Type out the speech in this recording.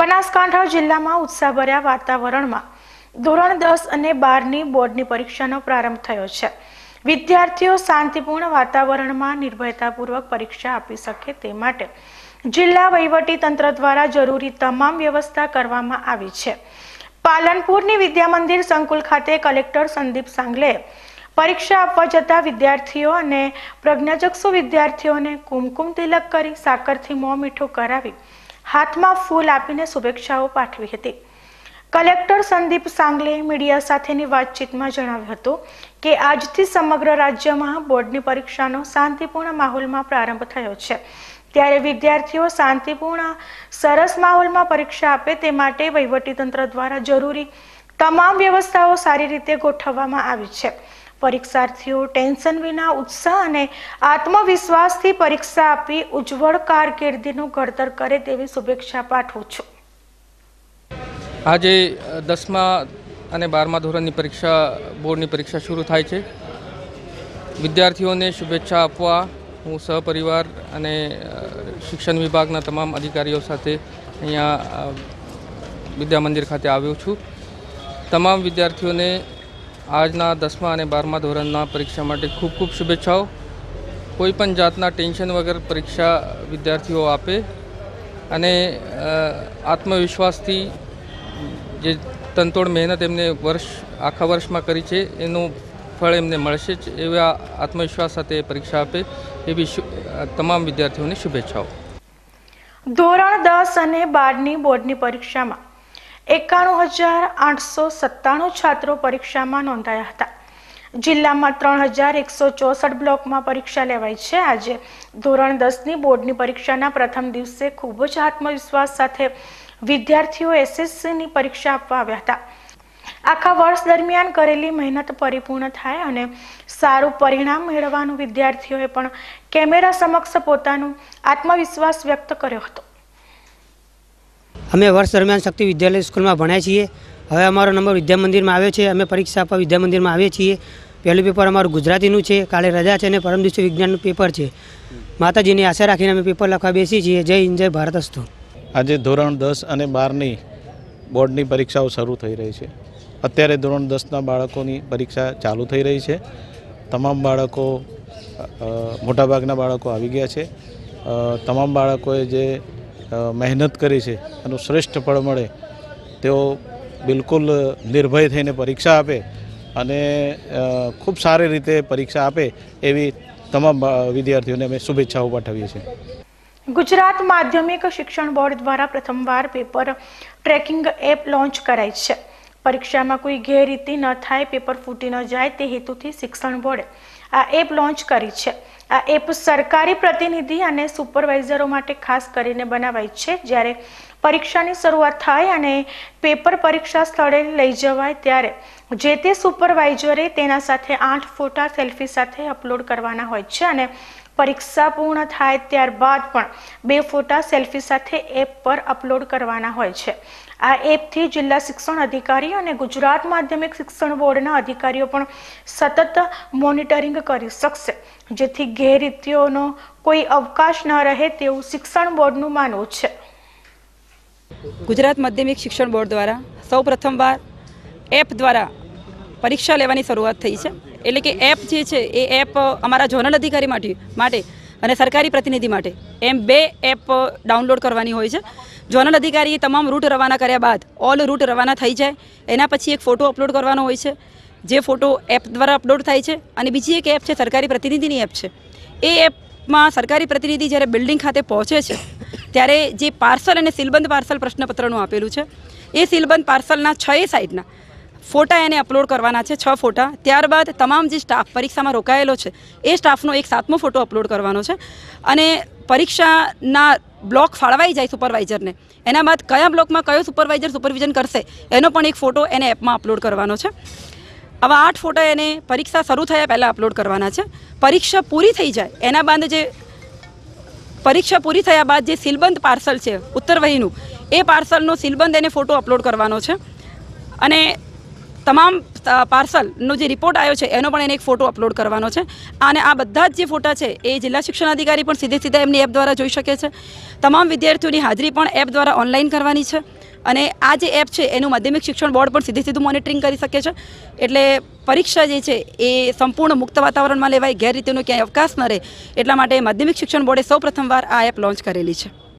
બનાસકાંઠા જિલ્લામાં ઉત્સાહભર્યા વાતાવરણમાં ધોરણ દસ અને બારની બોર્ડની પરીક્ષાનો પ્રારંભ થયો છે વિદ્યાર્થીઓ શાંતિપૂર્ણ વાતાવરણમાં નિર્ભયતાપૂર્વક પરીક્ષા આપી શકે તે માટે જિલ્લા વહીવટી તંત્ર દ્વારા જરૂરી તમામ વ્યવસ્થા કરવામાં આવી છે પાલનપુરની વિદ્યામંદિર સંકુલ ખાતે કલેક્ટર સંદીપ સાંગલે પરીક્ષા આપવા જતા વિદ્યાર્થીઓ અને પ્રજ્ઞાચક્ષુ વિદ્યાર્થીઓને કુમકુમ તિલક કરી સાકરથી મોં મીઠું કરાવી હાથમાં ફૂલ આપીને શુભેચ્છાઓ પાઠવી હતી કલેક્ટર સંદીપ સાંગલે મીડિયા સાથેની વાતચીતમાં જણાવ્યું હતું કે આજથી સમગ્ર રાજ્યમાં બોર્ડની પરીક્ષાનો શાંતિપૂર્ણ માહોલમાં પ્રારંભ થયો છે ત્યારે વિદ્યાર્થીઓ શાંતિપૂર્ણ સરસ માહોલમાં પરીક્ષા આપે તે માટે વહીવટીતંત્ર દ્વારા જરૂરી તમામ વ્યવસ્થાઓ સારી રીતે ગોઠવવામાં આવી છે પરીક્ષાર્થીઓ ટેન્શન વિના ઉત્સાહ અને આત્મવિશ્વાસથી પરીક્ષા આપી ઉજ્જવળ કારકિર્દીનું ઘડતર કરે તેવી શુભેચ્છા પાઠવું છું આજે દસમા અને બારમા ધોરણની પરીક્ષા બોર્ડની પરીક્ષા શરૂ થાય છે વિદ્યાર્થીઓને શુભેચ્છા આપવા હું સહપરિવાર અને શિક્ષણ વિભાગના તમામ અધિકારીઓ સાથે અહીંયા વિદ્યામંદિર ખાતે આવ્યો છું તમામ વિદ્યાર્થીઓને આજના દસમા અને બારમા ધોરણના પરીક્ષા માટે ખૂબ ખૂબ શુભેચ્છાઓ કોઈ પણ જાતના ટેન્શન વગર પરીક્ષા વિદ્યાર્થીઓ આપે અને આત્મવિશ્વાસથી જે તનતોડ મહેનત એમને વર્ષ આખા વર્ષમાં કરી છે એનું ફળ એમને મળશે જ એવા આત્મવિશ્વાસ સાથે પરીક્ષા આપે એવી તમામ વિદ્યાર્થીઓને શુભેચ્છાઓ ધોરણ દસ અને બારની બોર્ડની પરીક્ષામાં એકાણું હજાર આઠસો સત્તાણું છાત્રો પરીક્ષામાં નોંધાયા હતા જિલ્લામાં ત્રણ હજાર એકસો ચોસઠ બ્લોકમાં પરીક્ષા લેવાય છે આજે ધોરણ દસની બોર્ડની પરીક્ષાના પ્રથમ દિવસે ખૂબ જ આત્મવિશ્વાસ સાથે વિદ્યાર્થીઓ એસએસસીની પરીક્ષા આપવા આવ્યા હતા આખા વર્ષ દરમિયાન કરેલી મહેનત પરિપૂર્ણ થાય અને સારું પરિણામ મેળવવાનું વિદ્યાર્થીઓએ પણ કેમેરા સમક્ષ પોતાનું આત્મવિશ્વાસ વ્યક્ત કર્યો હતો અમે વર્ષ દરમિયાન શક્તિ વિદ્યાલય સ્કૂલમાં ભણ્યા છીએ હવે અમારો નંબર વિદ્યા મંદિરમાં આવ્યો છે અમે પરીક્ષા આપવા વિદ્યા મંદિરમાં આવીએ છીએ પહેલું પેપર અમારું ગુજરાતીનું છે કાલે રજા છે અને પરમ દિવસે વિજ્ઞાનનું પેપર છે માતાજીની આશા રાખીને અમે પેપર લખવા બેસીએ છીએ જય હિન્દ જય ભારત હસ્તો આજે ધોરણ દસ અને બારની બોર્ડની પરીક્ષાઓ શરૂ થઈ રહી છે અત્યારે ધોરણ દસના બાળકોની પરીક્ષા ચાલુ થઈ રહી છે તમામ બાળકો મોટાભાગના બાળકો આવી ગયા છે તમામ બાળકોએ જે મહેનત કરી છે એનું શ્રેષ્ઠ ફળ મળે તેઓ બિલકુલ નિર્ભય થઈને પરીક્ષા આપે અને ખૂબ સારી રીતે પરીક્ષા આપે એવી તમામ વિદ્યાર્થીઓને અમે શુભેચ્છાઓ પાઠવીએ છીએ ગુજરાત માધ્યમિક શિક્ષણ બોર્ડ દ્વારા પ્રથમવાર પેપર ટ્રેકિંગ એપ લોન્ચ કરાઈ છે પરીક્ષામાં કોઈ ગેરરીતિ ન થાય પેપર ફૂટી ન જાય તે હેતુથી શિક્ષણ બોર્ડે આ એપ લોન્ચ કરી છે આ એપ સરકારી પ્રતિનિધિ અને સુપરવાઇઝરો માટે ખાસ કરીને બનાવાય છે જ્યારે પરીક્ષાની શરૂઆત થાય અને પેપર પરીક્ષા સ્થળે લઈ જવાય ત્યારે જે તે સુપરવાઇઝરે તેના સાથે આઠ ફોટા સેલ્ફી સાથે અપલોડ કરવાના હોય છે અને પરીક્ષા પૂર્ણ થાય ત્યારબાદ પણ બે ફોટા સેલ્ફી સાથે એપ પર અપલોડ કરવાના હોય છે આ એપથી જિલ્લા શિક્ષણ અધિકારી અને ગુજરાત માધ્યમિક શિક્ષણ બોર્ડના અધિકારીઓ પણ સતત મોનિટરિંગ કરી શકશે જેથી ગેરરીતિઓનો કોઈ અવકાશ ન રહે તેવું શિક્ષણ બોર્ડનું માનવું છે ગુજરાત માધ્યમિક શિક્ષણ બોર્ડ દ્વારા સૌ પ્રથમવાર એપ દ્વારા પરીક્ષા લેવાની શરૂઆત થઈ છે એટલે કે એપ જે છે એ એપ અમારા ઝોનલ અધિકારી માટે માટે અને સરકારી પ્રતિનિધિ માટે એમ બે એપ ડાઉનલોડ કરવાની હોય છે ઝોનલ અધિકારીએ તમામ રૂટ રવાના કર્યા બાદ ઓલ રૂટ રવાના થઈ જાય એના પછી એક ફોટો અપલોડ કરવાનો હોય છે જે ફોટો એપ દ્વારા અપલોડ થાય છે અને બીજી એક એપ છે સરકારી પ્રતિનિધિની એપ છે એ એપમાં સરકારી પ્રતિનિધિ જ્યારે બિલ્ડિંગ ખાતે પહોંચે છે ત્યારે જે પાર્સલ અને સીલબંધ પાર્સલ પ્રશ્નપત્રનું આપેલું છે એ સીલબંધ પાર્સલના છ સાઇડના ફોટા એને અપલોડ કરવાના છે છ ફોટા ત્યારબાદ તમામ જે સ્ટાફ પરીક્ષામાં રોકાયેલો છે એ સ્ટાફનો એક સાતમો ફોટો અપલોડ કરવાનો છે અને પરીક્ષાના બ્લોક ફાળવાઈ જાય સુપરવાઇઝરને એના બાદ કયા બ્લોકમાં કયો સુપરવાઇઝર સુપરવિઝન કરશે એનો પણ એક ફોટો એને એપમાં અપલોડ કરવાનો છે આવા આઠ ફોટા એને પરીક્ષા શરૂ થયા પહેલાં અપલોડ કરવાના છે પરીક્ષા પૂરી થઈ જાય એના બાદ જે પરીક્ષા પૂરી થયા બાદ જે સીલબંધ પાર્સલ છે ઉત્તરવહીનું એ પાર્સલનો સીલબંધ એને ફોટો અપલોડ કરવાનો છે અને તમામ પાર્સલનો જે રિપોર્ટ આવ્યો છે એનો પણ એને એક ફોટો અપલોડ કરવાનો છે અને આ બધા જ જે ફોટા છે એ જિલ્લા શિક્ષણ અધિકારી પણ સીધે સીધા એમની એપ દ્વારા જોઈ શકે છે તમામ વિદ્યાર્થીઓની હાજરી પણ એપ દ્વારા ઓનલાઈન કરવાની છે અને આ જે એપ છે એનું માધ્યમિક શિક્ષણ બોર્ડ પણ સીધે સીધું મોનિટરિંગ કરી શકે છે એટલે પરીક્ષા જે છે એ સંપૂર્ણ મુક્ત વાતાવરણમાં લેવાય ગેરરીતિનો ક્યાંય અવકાશ ન રહે એટલા માટે માધ્યમિક શિક્ષણ બોર્ડે સૌ પ્રથમવાર આ એપ લોન્ચ કરેલી છે